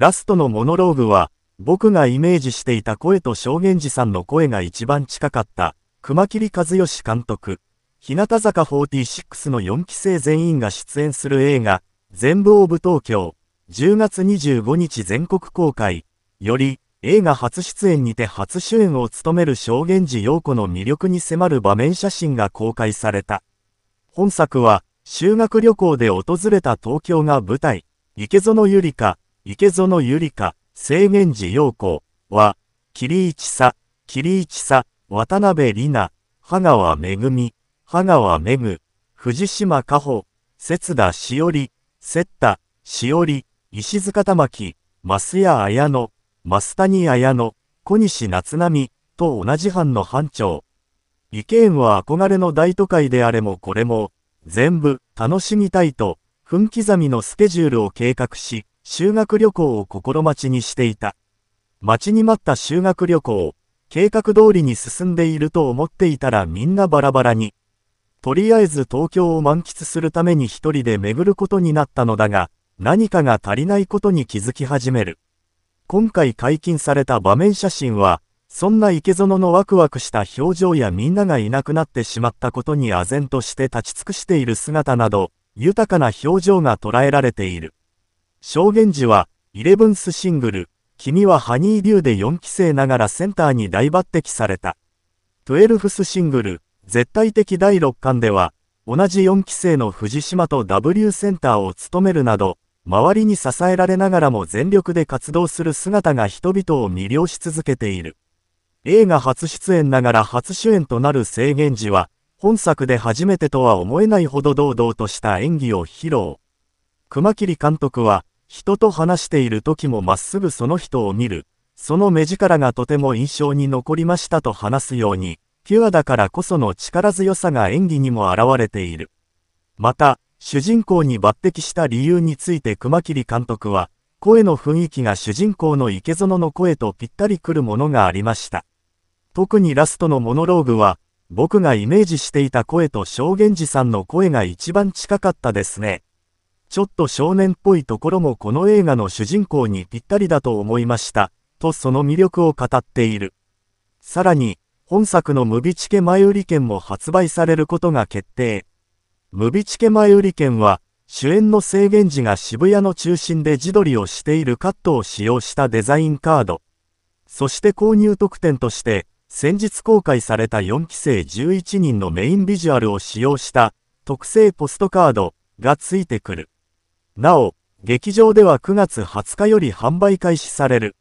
ラストのモノローグは、僕がイメージしていた声と正言寺さんの声が一番近かった、熊切和義監督、日向坂46の4期生全員が出演する映画、全部オブ東京、10月25日全国公開、より、映画初出演にて初主演を務める正言寺陽子の魅力に迫る場面写真が公開された。本作は、修学旅行で訪れた東京が舞台、池園ゆりか、池園ゆりか、清源寺陽子は、桐市さ、桐市さ、渡辺里奈、羽川恵み、羽川恵ぐ、藤島加穂、節田しおり、セッしおり、石塚玉木、増谷綾乃、増谷綾乃、小西夏波、と同じ班の班長。意見は憧れの大都会であれもこれも、全部楽しみたいと、分刻みのスケジュールを計画し、修学旅行を心待ちにしていた。待ちに待った修学旅行、計画通りに進んでいると思っていたらみんなバラバラに。とりあえず東京を満喫するために一人で巡ることになったのだが、何かが足りないことに気づき始める。今回解禁された場面写真は、そんな池園のワクワクした表情やみんながいなくなってしまったことに唖然として立ち尽くしている姿など、豊かな表情が捉えられている。証言時は、イレブンスシングル、君はハニーデューで4期生ながらセンターに大抜擢された。トゥエルフスシングル、絶対的第6巻では、同じ4期生の藤島と W センターを務めるなど、周りに支えられながらも全力で活動する姿が人々を魅了し続けている。映画初出演ながら初主演となる制限時は、本作で初めてとは思えないほど堂々とした演技を披露。熊切監督は、人と話している時もまっすぐその人を見る、その目力がとても印象に残りましたと話すように、ピュアだからこその力強さが演技にも現れている。また、主人公に抜擢した理由について熊切監督は、声の雰囲気が主人公の池園の声とぴったりくるものがありました。特にラストのモノローグは、僕がイメージしていた声と正源寺さんの声が一番近かったですね。ちょっと少年っぽいところもこの映画の主人公にぴったりだと思いました、とその魅力を語っている。さらに、本作のムビチケ前売り券も発売されることが決定。ムビチケ前売り券は、主演の制限時が渋谷の中心で自撮りをしているカットを使用したデザインカード。そして購入特典として、先日公開された4期生11人のメインビジュアルを使用した特製ポストカードがついてくる。なお、劇場では9月20日より販売開始される。